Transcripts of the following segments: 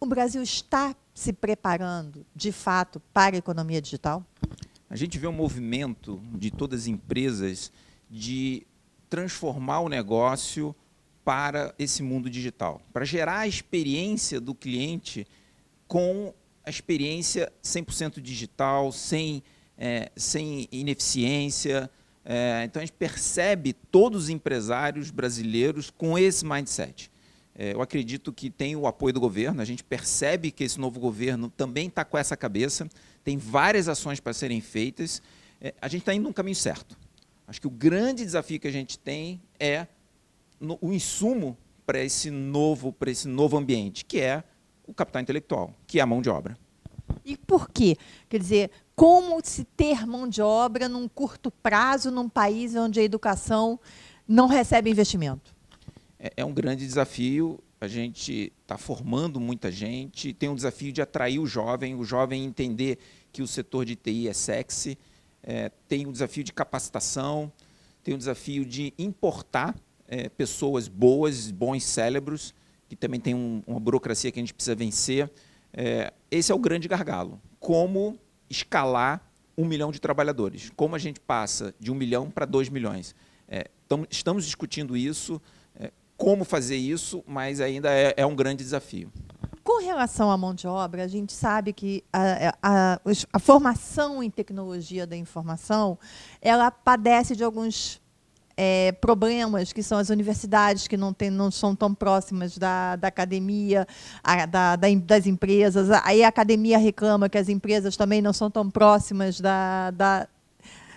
o Brasil está se preparando, de fato, para a economia digital? A gente vê um movimento de todas as empresas de transformar o negócio para esse mundo digital, para gerar a experiência do cliente com a experiência 100% digital, sem, é, sem ineficiência. É, então, a gente percebe todos os empresários brasileiros com esse mindset. É, eu acredito que tem o apoio do governo, a gente percebe que esse novo governo também está com essa cabeça, tem várias ações para serem feitas, é, a gente está indo num caminho certo. Acho que o grande desafio que a gente tem é o insumo para esse novo para esse novo ambiente, que é o capital intelectual, que é a mão de obra. E por quê? Quer dizer, como se ter mão de obra num curto prazo num país onde a educação não recebe investimento? É, é, um grande desafio. A gente está formando muita gente, tem um desafio de atrair o jovem, o jovem entender que o setor de TI é sexy, é, tem um desafio de capacitação, tem um desafio de importar é, pessoas boas, bons cérebros, que também tem um, uma burocracia que a gente precisa vencer. É, esse é o grande gargalo. Como escalar um milhão de trabalhadores? Como a gente passa de um milhão para dois milhões? É, estamos discutindo isso, como fazer isso, mas ainda é, é um grande desafio. Com relação à mão de obra, a gente sabe que a, a, a, formação em tecnologia da informação ela padece de alguns é, problemas, que são as universidades que não, tem, não são tão próximas da, da academia, a, da, da, das empresas. Aí a academia reclama que as empresas também não são tão próximas da, da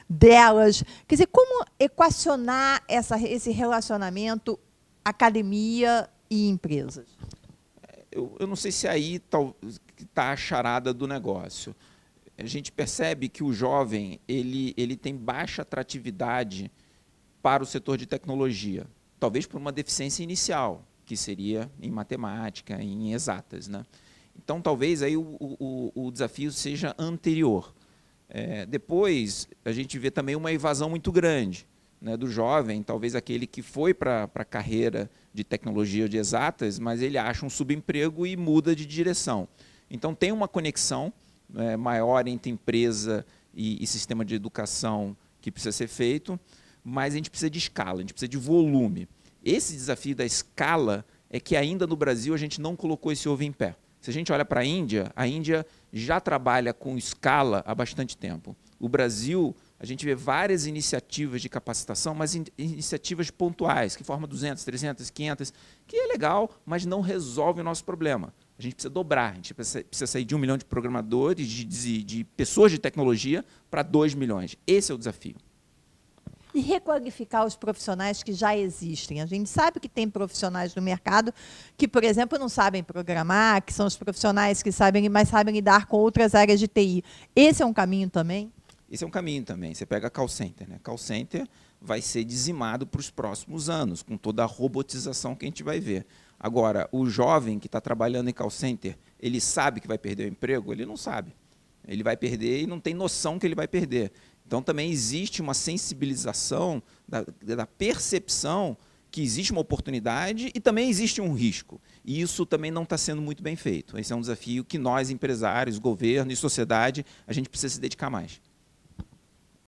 delas. Quer dizer, como equacionar essa, esse relacionamento academia e empresas? É, eu, eu não sei se é aí está a charada do negócio. A gente percebe que o jovem ele, ele tem baixa atratividade para o setor de tecnologia, talvez por uma deficiência inicial, que seria em matemática, em exatas. Né? Então, talvez aí o, o, o desafio seja anterior. É, depois, a gente vê também uma evasão muito grande né, do jovem, talvez aquele que foi para a carreira de tecnologia de exatas, mas ele acha um subemprego e muda de direção. Então tem uma conexão né, maior entre empresa e, e, sistema de educação que precisa ser feito, mas a gente precisa de escala, a gente precisa de volume. Esse desafio da escala é que ainda no Brasil a gente não colocou esse ovo em pé. Se a gente olha para a Índia, a Índia já trabalha com escala há bastante tempo. O Brasil a gente vê várias iniciativas de capacitação, mas in iniciativas pontuais, que forma 200, 300, 500, que é legal, mas não resolve o nosso problema. A gente precisa dobrar, a gente precisa sair de um milhão de programadores, de, de, de pessoas de tecnologia, para dois milhões. Esse é o desafio. E requalificar os profissionais que já existem. A gente sabe que tem profissionais no mercado que, por exemplo, não sabem programar, que são os profissionais que sabem, mas sabem lidar com outras áreas de TI. Esse é um caminho também? Esse é um caminho também. Você pega a call center. Né? Call center vai ser dizimado para os próximos anos, com toda a robotização que a gente vai ver. Agora, o jovem que está trabalhando em call center, ele sabe que vai perder o emprego? Ele não sabe. Ele vai perder e não tem noção que ele vai perder. Então, também existe uma sensibilização da, da percepção que existe uma oportunidade e também existe um risco. E isso também não está sendo muito bem feito. Esse é um desafio que nós, empresários, governo e sociedade, a gente precisa se dedicar mais.